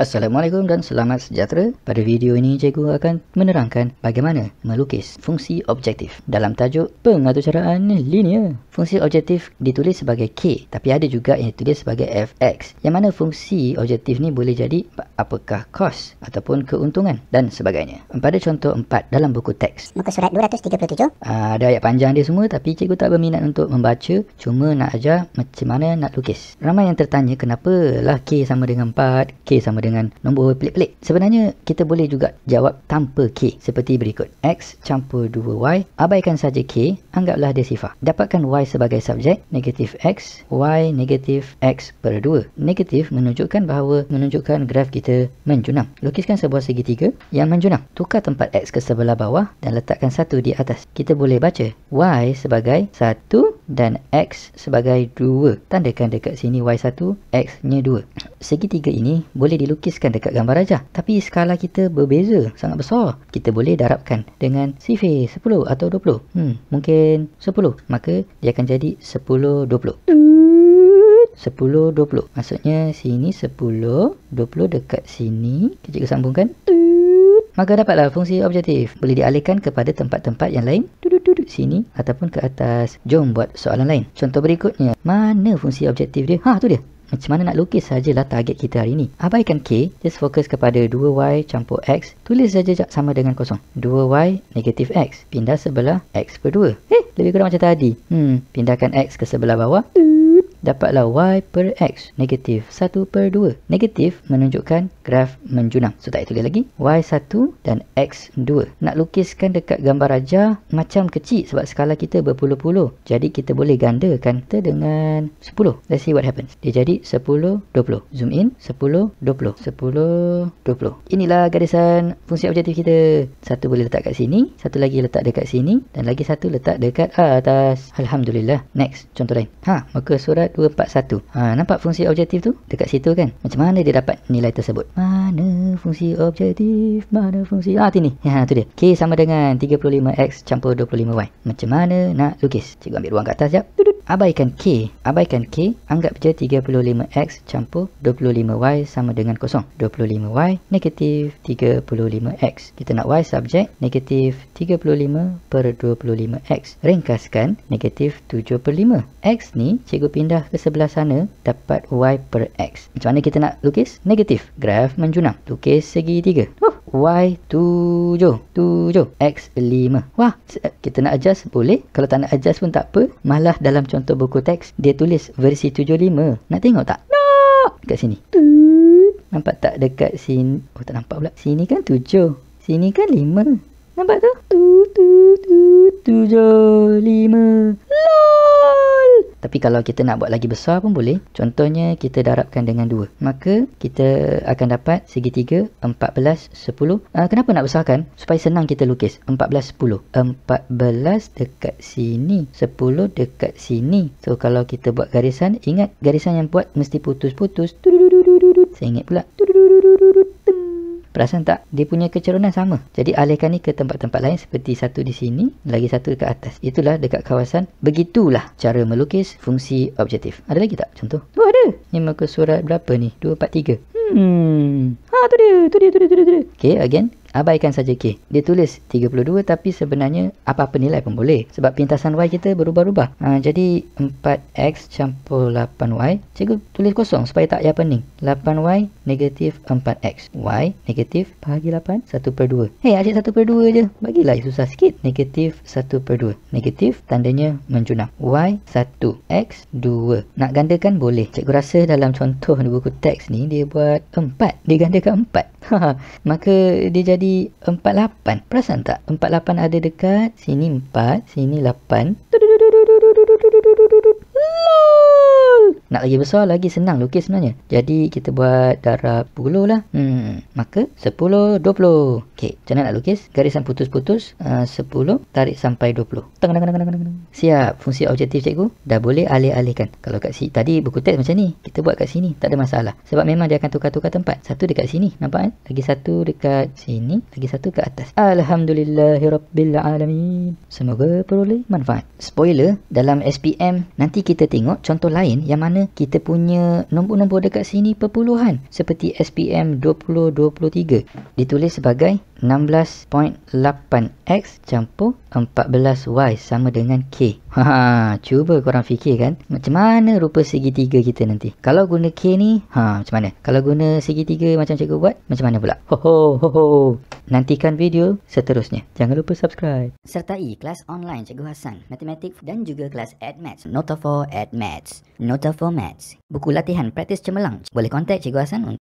Assalamualaikum dan selamat sejahtera. Pada video ini, cikgu akan menerangkan bagaimana melukis fungsi objektif dalam tajuk pengaturcaraan linear. Fungsi objektif ditulis sebagai K tapi ada juga yang ditulis sebagai Fx. Yang mana fungsi objektif ni boleh jadi apakah kos ataupun keuntungan dan sebagainya. Pada contoh 4 dalam buku teks. Muka surat 237. Ah, ada ayat panjang dia semua tapi cikgu tak berminat untuk membaca. Cuma nak ajar macam mana nak lukis. Ramai yang tertanya kenapalah K sama dengan 4, K sama dengan dengan nombor pelik-pelik. Sebenarnya, kita boleh juga jawab tanpa K seperti berikut. X campur 2Y, abaikan saja K, anggaplah dia sifar. Dapatkan Y sebagai subjek, negatif X, Y negatif X per 2. Negatif menunjukkan bahawa menunjukkan graf kita menjunam. Lukiskan sebuah segitiga yang menjunam. Tukar tempat X ke sebelah bawah dan letakkan satu di atas. Kita boleh baca Y sebagai satu dan X sebagai 2. Tandakan dekat sini Y1, X-nya 2. Segitiga ini boleh dilukiskan dekat gambar rajah. Tapi skala kita berbeza, sangat besar. Kita boleh darabkan dengan sifir 10 atau 20. Hmm, mungkin 10. Maka dia akan jadi 10-20. 10, 20. Maksudnya sini 10, 20 dekat sini. Kita sambungkan maka dapatlah fungsi objektif boleh dialihkan kepada tempat-tempat yang lain duduk-duduk sini ataupun ke atas jom buat soalan lain contoh berikutnya mana fungsi objektif dia ha tu dia macam mana nak lukis sajalah target kita hari ni abaikan K just fokus kepada 2Y campur X tulis saja sama dengan kosong 2Y negatif X pindah sebelah X per 2 eh lebih kurang macam tadi hmm pindahkan X ke sebelah bawah duduk dapatlah y per x negatif 1 per 2. Negatif menunjukkan graf menjunam. So, tak tulis lagi. y1 dan x2. Nak lukiskan dekat gambar raja macam kecil sebab skala kita berpuluh-puluh. Jadi, kita boleh gandakan kita dengan 10. Let's see what happens. Dia jadi 10, 20. Zoom in. 10, 20. 10, 20. Inilah garisan fungsi objektif kita. Satu boleh letak kat sini. Satu lagi letak dekat sini. Dan lagi satu letak dekat atas. Alhamdulillah. Next. Contoh lain. Ha. Muka surat 241. Ha, nampak fungsi objektif tu? Dekat situ kan? Macam mana dia dapat nilai tersebut? Mana fungsi objektif? Mana fungsi? Ah, sini. Ya ha, tu dia. K sama dengan 35X campur 25Y. Macam mana nak lukis? Cikgu ambil ruang kat atas jap. Abaikan K. Abaikan K. Anggap je 35X campur 25Y sama dengan kosong. 25Y negatif 35X. Kita nak Y subjek negatif 35 per 25X. Ringkaskan negatif 7 per 5. X ni cikgu pindah ke sebelah sana dapat Y per X. Macam mana kita nak lukis? Negatif. Graf menjunang. Lukis segi tiga. Huh. Y 7 7 X 5 Wah Kita nak adjust boleh Kalau tak nak adjust pun tak apa Malah dalam contoh buku teks Dia tulis versi 75 Nak tengok tak? No. Dekat sini Nampak tak dekat sini Oh tak nampak pula Sini kan 7 Sini kan 5 Nampak tu? 7 5 Loh tapi kalau kita nak buat lagi besar pun boleh. Contohnya kita darabkan dengan 2. Maka kita akan dapat segitiga 14, 10. Uh, kenapa nak besarkan? Supaya senang kita lukis. 14, 10. 14 dekat sini. 10 dekat sini. So kalau kita buat garisan, ingat garisan yang buat mesti putus-putus. Saya ingat pula. Perasan tak? Dia punya kecerunan sama. Jadi alihkan ni ke tempat-tempat lain seperti satu di sini, lagi satu dekat atas. Itulah dekat kawasan. Begitulah cara melukis fungsi objektif. Ada lagi tak contoh? Oh ada. Ni muka surat berapa ni? 243. Hmm. Ha tu dia, tu dia, tu dia, tu dia. Okay, again. Abaikan saja K. Dia tulis 32 tapi sebenarnya apa-apa nilai pun boleh. Sebab pintasan Y kita berubah-ubah. Ha, jadi 4X campur 8Y. Cikgu tulis kosong supaya tak payah pening. 8Y negatif 4X. Y negatif bahagi 8. 1 per 2. Hei asyik 1 per 2 je. Bagilah susah sikit. Negatif 1 per 2. Negatif tandanya menjunak. Y 1. X 2. Nak gandakan boleh. Cikgu rasa dalam contoh buku teks ni dia buat 4. Dia gandakan 4. Maka dia jadi jadi 48. Perasan tak? 48 ada dekat. Sini 4. Sini 8. Loh! nak lagi besar lagi senang lukis sebenarnya jadi kita buat darab 10 lah hmm maka 10 20 okey macam mana nak lukis garisan putus-putus uh, 10 tarik sampai 20 teng teng teng teng teng siap fungsi objektif cikgu dah boleh alih-alihkan kalau kat si tadi buku teks macam ni kita buat kat sini tak ada masalah sebab memang dia akan tukar-tukar tempat satu dekat sini nampak kan lagi satu dekat sini lagi satu ke atas Alhamdulillah. alhamdulillahirabbilalamin semoga peroleh manfaat spoiler dalam SPM nanti kita tengok contoh lain yang mana kita punya nombor-nombor dekat sini perpuluhan seperti SPM 2023 ditulis sebagai 0.0 16.8x campur 14y sama dengan k. Haa, cuba korang fikir kan. Macam mana rupa segitiga kita nanti? Kalau guna k ni, haa macam mana? Kalau guna segitiga macam cikgu buat, macam mana pula? Ho ho ho ho. Nantikan video seterusnya. Jangan lupa subscribe. Sertai kelas online Cikgu Hasan Matematik dan juga kelas maths Nota 4 maths Nota 4 Maths. Buku latihan praktis cemerlang boleh kontak Cikgu Hasan untuk...